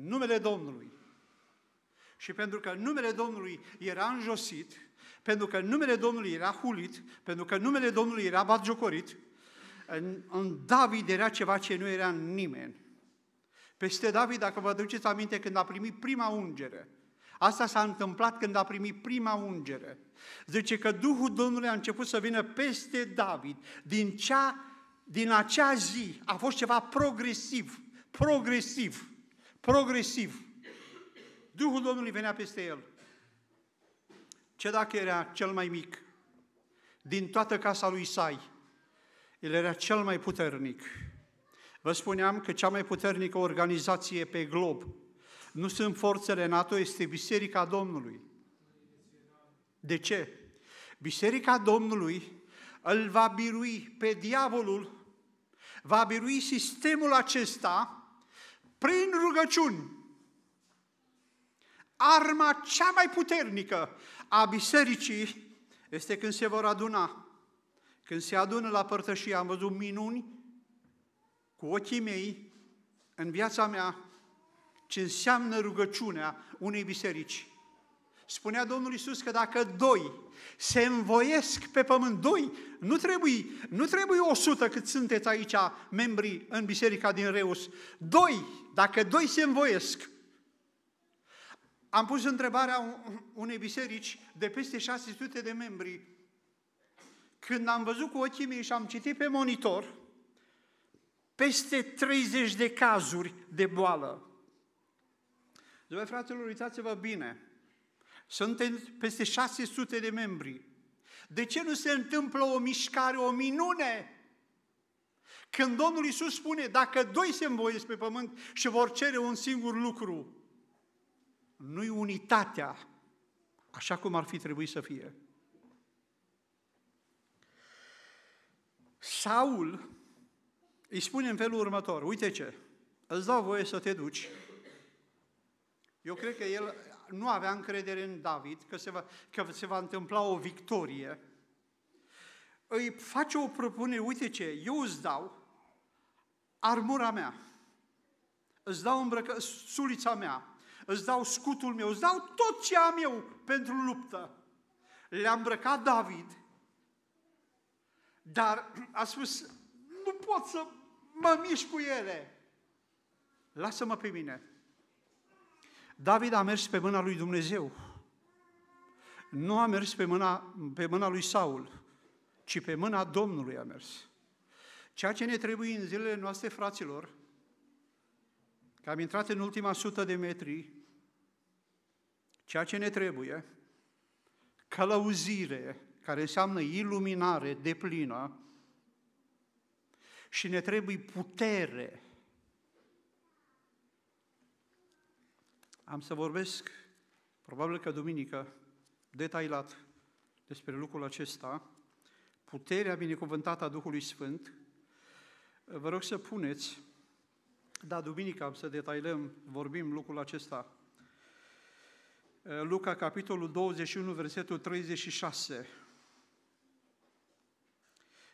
numele Domnului. Și pentru că numele Domnului era înjosit, pentru că numele Domnului era hulit, pentru că numele Domnului era batjocorit, în, în David era ceva ce nu era în nimeni. Peste David, dacă vă duceți aminte, când a primit prima ungere, asta s-a întâmplat când a primit prima ungere. Zice că Duhul Domnului a început să vină peste David. Din, cea, din acea zi a fost ceva progresiv, progresiv progresiv. Duhul Domnului venea peste el. Ce dacă era cel mai mic din toată casa lui Isai? El era cel mai puternic. Vă spuneam că cea mai puternică organizație pe glob nu sunt forțele NATO, este Biserica Domnului. De ce? Biserica Domnului îl va birui pe diavolul, va birui sistemul acesta prin rugăciuni. Arma cea mai puternică a bisericii este când se vor aduna. Când se adună la părtășie, am văzut minuni cu ochii mei în viața mea ce înseamnă rugăciunea unei biserici. Spunea Domnul Isus că dacă doi se învoiesc pe pământ, doi, nu trebuie, nu trebuie o sută cât sunteți aici membrii în biserica din Reus, doi dacă doi se învoiesc, am pus întrebarea unei biserici de peste 600 de membri. Când am văzut cu ochii mei și am citit pe monitor, peste 30 de cazuri de boală. Zice, fratelor, uitați-vă bine, suntem peste 600 de membri. De ce nu se întâmplă o mișcare, o minune când Domnul Iisus spune, dacă doi se învoiesc pe pământ și vor cere un singur lucru, nu-i unitatea așa cum ar fi trebuit să fie. Saul îi spune în felul următor, uite ce, îți dau voie să te duci. Eu cred că el nu avea încredere în David, că se va, că se va întâmpla o victorie. Îi face o propunere, uite ce, eu îți dau armura mea, îți dau îmbrăcă, sulița mea, îți dau scutul meu, îți dau tot ce am eu pentru luptă. Le-a îmbrăcat David, dar a spus, nu pot să mă mișc cu ele. Lasă-mă pe mine. David a mers pe mâna lui Dumnezeu. Nu a mers pe mâna, pe mâna lui Saul, ci pe mâna Domnului a mers. Ceea ce ne trebuie în zilele noastre, fraților, că am intrat în ultima sută de metri, ceea ce ne trebuie, călăuzire, care înseamnă iluminare de plină, și ne trebuie putere. Am să vorbesc, probabil că duminică, detaliat despre lucrul acesta, puterea binecuvântată a Duhului Sfânt, Vă rog să puneți, da, duminica să detailăm, vorbim lucrul acesta. Luca, capitolul 21, versetul 36.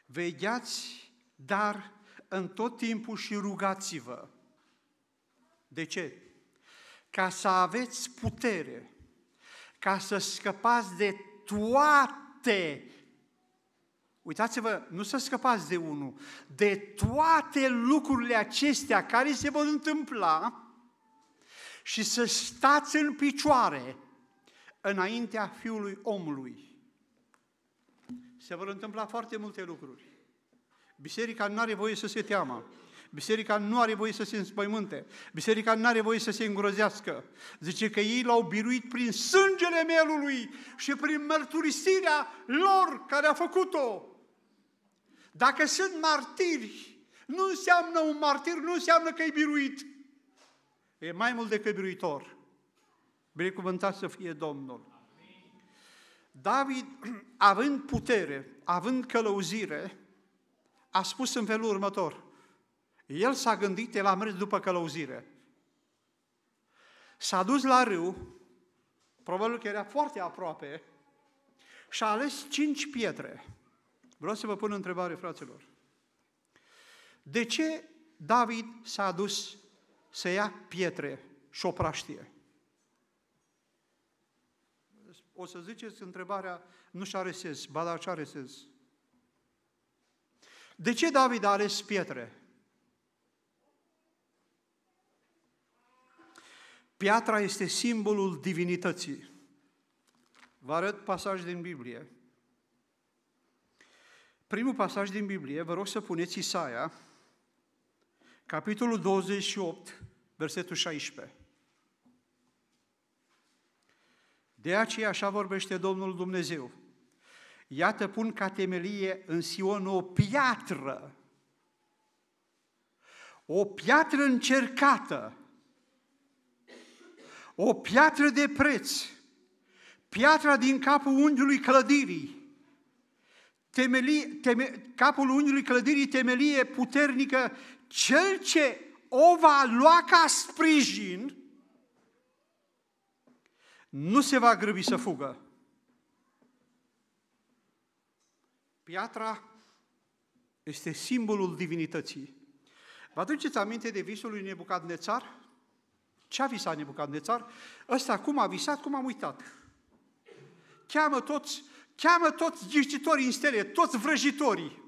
Vegheați, dar în tot timpul și rugați-vă. De ce? Ca să aveți putere, ca să scăpați de toate Uitați-vă, nu să scăpați de unul, de toate lucrurile acestea care se vor întâmpla și să stați în picioare înaintea Fiului Omului. Se vor întâmpla foarte multe lucruri. Biserica nu are voie să se teamă. Biserica nu are voie să se înspăimânte. Biserica nu are voie să se îngrozească. Zice că ei l-au biruit prin sângele melului și prin mărturisirea lor care a făcut-o. Dacă sunt martiri, nu înseamnă un martir, nu înseamnă că e biruit. E mai mult decât biruitor. Binecuvântat să fie Domnul. David, având putere, având călăuzire, a spus în felul următor. El s-a gândit, el a mers după călăuzire. S-a dus la râu, probabil că era foarte aproape, și a ales cinci pietre Vreau să vă pun o întrebare, fraților. De ce David s-a dus să ia pietre și o praștie? O să ziceți întrebarea, nu și are sens, ba dar ce are sens? De ce David a ales pietre? Piatra este simbolul divinității. Vă arăt pasaj din Biblie. Primul pasaj din Biblie, vă rog să puneți Isaia, capitolul 28, versetul 16. De aceea așa vorbește Domnul Dumnezeu. Iată, pun ca temelie în Sion o piatră, o piatră încercată, o piatră de preț, piatra din capul unghiului clădirii, temelie, teme, capul unghiului clădirii temelie puternică, cel ce o va lua ca sprijin, nu se va grăbi să fugă. Piatra este simbolul divinității. Vă aduceți aminte de visul lui Nebucadnețar? Ce a visat Nebucadnețar? Ăsta cum a visat, cum am uitat. Cheamă toți Cheamă toți ghicitorii în stele, toți vrăjitorii.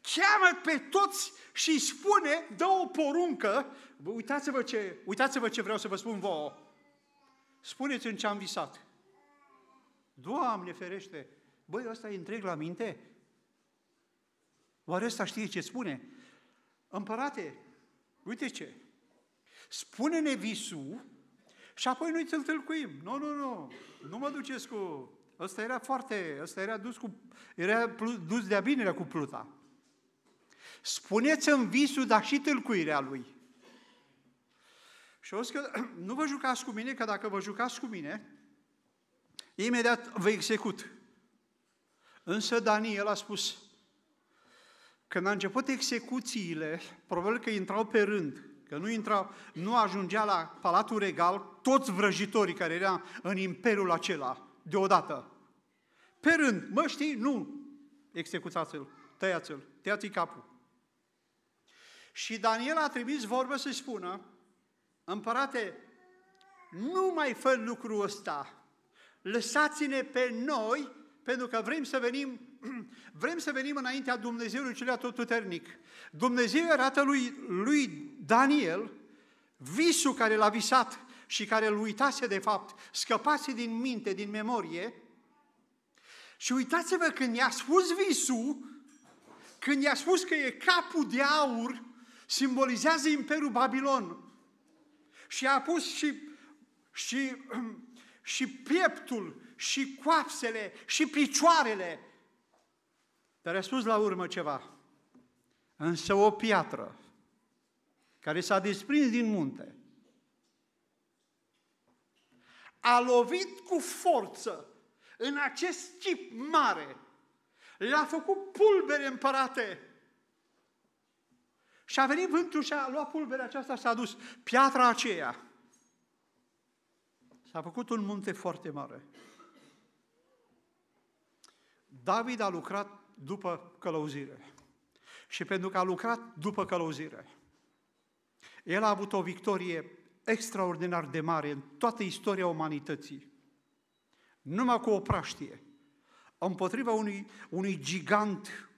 Cheamă pe toți și spune, dă o poruncă, uitați-vă ce, uitați-vă ce vreau să vă spun vouă. Spuneți în ce am visat. Doamne ferește, băi, ăsta e întreg la minte? Oare ăsta știe ce spune? Împărate, uite ce, spune-ne visul și apoi noi îl tâlcuim. Nu, nu, nu, nu mă duceți cu... Ăsta era foarte, ăsta era dus, cu, era dus de-a era cu pluta. Spuneți în visul, dar și tâlcuirea lui. Și o să că nu vă jucați cu mine, că dacă vă jucați cu mine, imediat vă execut. Însă Daniel a spus, când a început execuțiile, probabil că intrau pe rând, că nu, intra, nu ajungea la Palatul Regal toți vrăjitorii care erau în imperiul acela, deodată. Pe rând, mă știi? Nu! Executați-l, tăiați-l, tăiați capul. Și Daniel a trimis vorbă să spună, împărate, nu mai fă lucrul ăsta, lăsați-ne pe noi, pentru că vrem să venim Vrem să venim înaintea Dumnezeului celui atotputernic. Dumnezeu arată lui, lui Daniel visul care l-a visat și care îl uitase de fapt, scăpase din minte, din memorie. Și uitați-vă când i-a spus visul, când i-a spus că e capul de aur, simbolizează Imperiul Babilon. Și a pus și, și, și pieptul, și coapsele, și picioarele, dar a spus la urmă ceva. Însă o piatră care s-a desprins din munte a lovit cu forță în acest chip mare, l-a făcut pulbere împărate. Și a venit vântul și a luat pulberea aceasta și a dus piatra aceea. S-a făcut un munte foarte mare. David a lucrat după călăuzire și pentru că a lucrat după călăuzire. El a avut o victorie extraordinar de mare în toată istoria umanității. Numai cu o praștie, împotriva unui, unui gigant,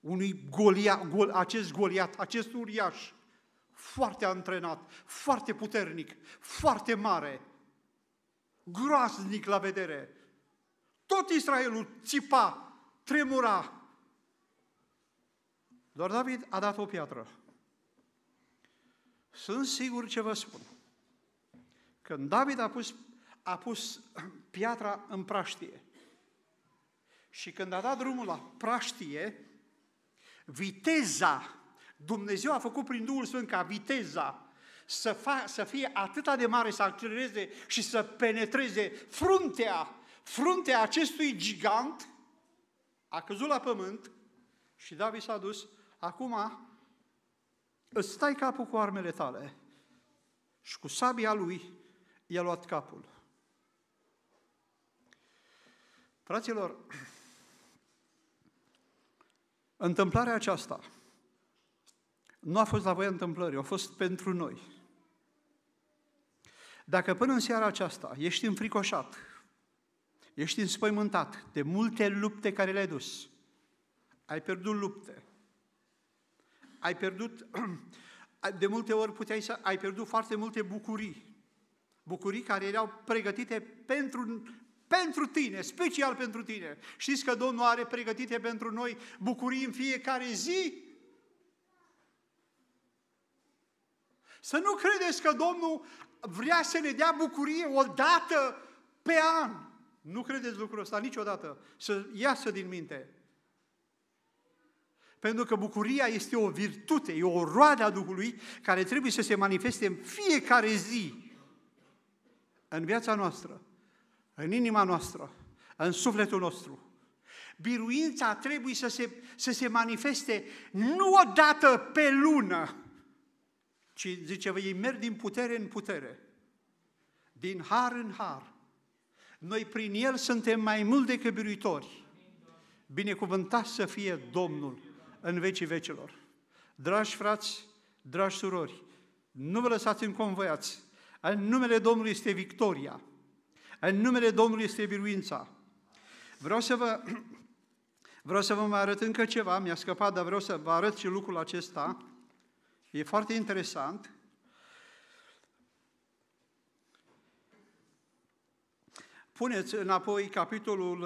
unui golia, gol, acest goliat, acest uriaș, foarte antrenat, foarte puternic, foarte mare, groaznic la vedere. Tot Israelul țipa tremura. Doar David a dat o piatră. Sunt sigur ce vă spun. Când David a pus, a pus piatra în praștie și când a dat drumul la praștie, viteza, Dumnezeu a făcut prin Duhul Sfânt ca viteza să, fa, să fie atât de mare, să accelereze și să penetreze fruntea, fruntea acestui gigant a căzut la pământ și David s-a dus, acum îți stai capul cu armele tale. Și cu sabia lui i-a luat capul. Fraților, întâmplarea aceasta nu a fost la voi întâmplării, a fost pentru noi. Dacă până în seara aceasta ești înfricoșat, Ești înspăimântat de multe lupte care le-ai dus. Ai pierdut lupte. Ai pierdut, de multe ori puteai să, ai pierdut foarte multe bucurii. Bucurii care erau pregătite pentru, pentru tine, special pentru tine. Știți că Domnul are pregătite pentru noi bucurii în fiecare zi? Să nu credeți că Domnul vrea să ne dea bucurie o dată pe an. Nu credeți lucrul ăsta niciodată să iasă din minte. Pentru că bucuria este o virtute, e o roadă a Duhului care trebuie să se manifeste în fiecare zi în viața noastră, în inima noastră, în sufletul nostru. Biruința trebuie să se, să se manifeste nu o dată pe lună, ci, zice, ei merg din putere în putere, din har în har, noi prin El suntem mai mult decât biruitori. Binecuvântat să fie Domnul în vecii vecilor. Dragi frați, dragi surori, nu vă lăsați convoiați. În numele Domnului este victoria. În numele Domnului este biruința. Vreau să vă, vreau să vă mai arăt încă ceva, mi-a scăpat, dar vreau să vă arăt și lucrul acesta. E foarte interesant. Puneți înapoi capitolul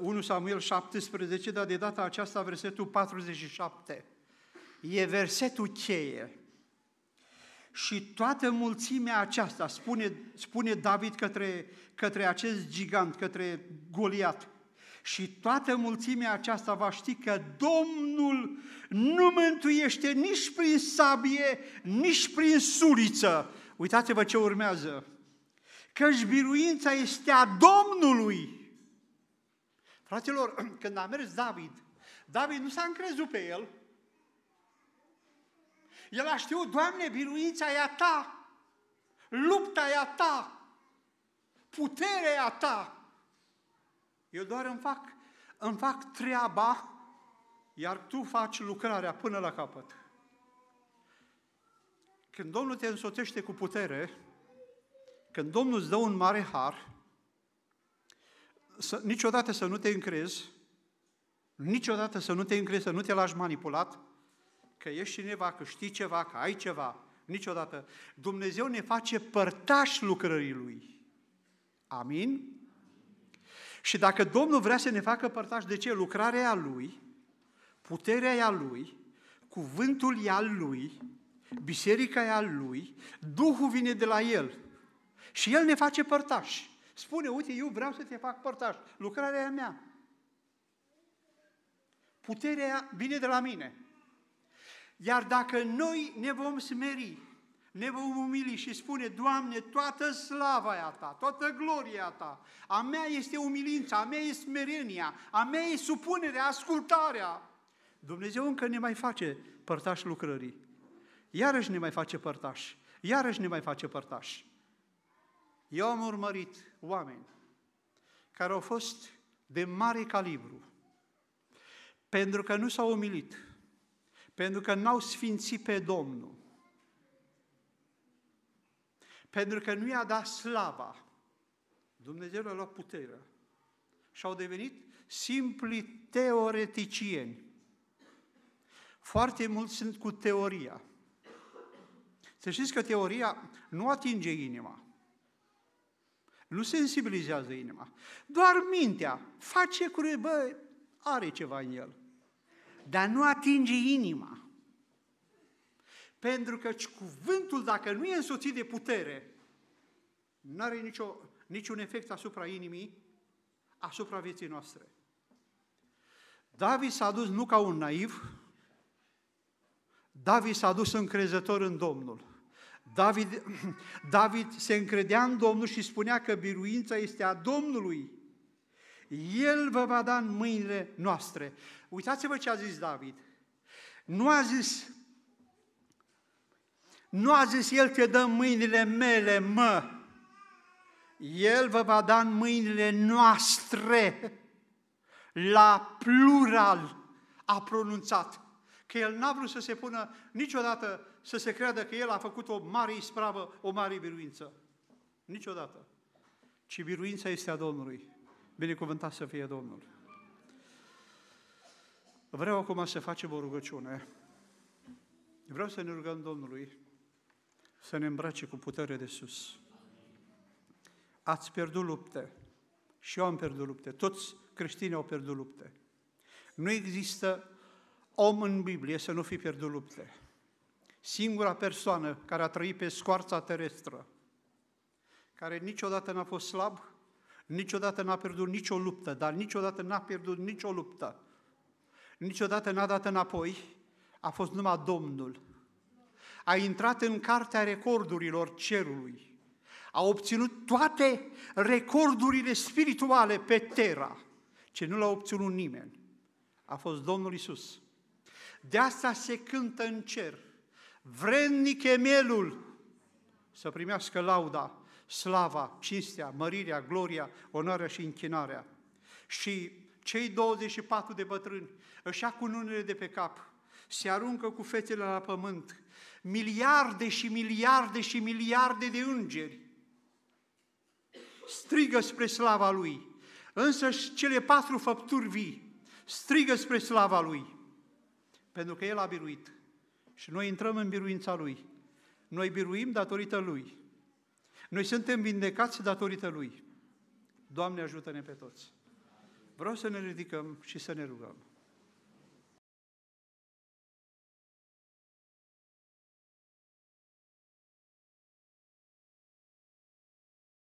1 uh, Samuel 17, dar de data aceasta versetul 47. E versetul cheie. Și toată mulțimea aceasta, spune, spune David către, către acest gigant, către Goliat, și toată mulțimea aceasta va ști că Domnul nu mântuiește nici prin sabie, nici prin suliță. Uitați-vă ce urmează căci biruința este a Domnului. Fraților, când a mers David, David nu s-a încrezut pe el. El a știut, Doamne, biruința e a Ta, lupta e a Ta, puterea e a Ta. Eu doar îmi fac, îmi fac treaba, iar Tu faci lucrarea până la capăt. Când Domnul te însoțește cu putere, când Domnul îți dă un mare har, să, niciodată să nu te încrezi, niciodată să nu te încrezi, să nu te lași manipulat, că ești cineva, că știi ceva, că ai ceva, niciodată. Dumnezeu ne face părtași lucrării Lui. Amin? Și dacă Domnul vrea să ne facă părtași, de ce? Lucrarea Lui, puterea a Lui, cuvântul e al Lui, biserica e al Lui, Duhul vine de la El. Și El ne face părtași. Spune, uite, eu vreau să te fac părtaș. Lucrarea mea. Puterea vine de la mine. Iar dacă noi ne vom smeri, ne vom umili și spune, Doamne, toată slava a Ta, toată gloria Ta, a mea este umilința, a mea este smerenia, a mea este supunerea, ascultarea. Dumnezeu încă ne mai face părtași lucrării. Iarăși ne mai face părtași. Iarăși ne mai face părtași. Eu am urmărit oameni care au fost de mare calibru, pentru că nu s-au umilit, pentru că n-au sfințit pe Domnul, pentru că nu i-a dat slava, Dumnezeu le-a luat puterea și au devenit simpli teoreticieni. Foarte mulți sunt cu teoria. Să știți că teoria nu atinge inima. Nu sensibilizează inima. Doar mintea face cu bă, are ceva în el. Dar nu atinge inima. Pentru că cuvântul, dacă nu e însoțit de putere, nu are nicio, niciun efect asupra inimii, asupra vieții noastre. David s-a dus nu ca un naiv, David s-a dus încrezător în Domnul. David, David se încredea în Domnul și spunea că biruința este a Domnului. El vă va da în mâinile noastre. Uitați-vă ce a zis David. Nu a zis, nu a zis el te dă mâinile mele, mă. El vă va da în mâinile noastre. La plural a pronunțat că el n-a vrut să se pună niciodată să se creadă că el a făcut o mare ispravă, o mare biruință. Niciodată. Ci biruința este a Domnului. Binecuvântat să fie Domnul. Vreau acum să facem o rugăciune. Vreau să ne rugăm Domnului să ne îmbrace cu putere de sus. Ați pierdut lupte. Și eu am pierdut lupte. Toți creștinii au pierdut lupte. Nu există om în Biblie să nu fi pierdut lupte. Singura persoană care a trăit pe scoarța terestră, care niciodată n-a fost slab, niciodată n-a pierdut nicio luptă, dar niciodată n-a pierdut nicio luptă, niciodată n-a dat înapoi, a fost numai Domnul. A intrat în cartea recordurilor cerului, a obținut toate recordurile spirituale pe tera, ce nu l-a obținut nimeni. A fost Domnul Isus. De asta se cântă în cer. Vrednic e mielul să primească lauda, slava, cinstea, mărirea, gloria, onoarea și închinarea. Și cei 24 de bătrâni își ia nunele de pe cap, se aruncă cu fețele la pământ, miliarde și miliarde și miliarde de îngeri strigă spre slava Lui, însă cele patru făpturi vii strigă spre slava Lui pentru că El a biruit și noi intrăm în biruința Lui. Noi biruim datorită Lui. Noi suntem vindecați datorită Lui. Doamne, ajută-ne pe toți! Vreau să ne ridicăm și să ne rugăm.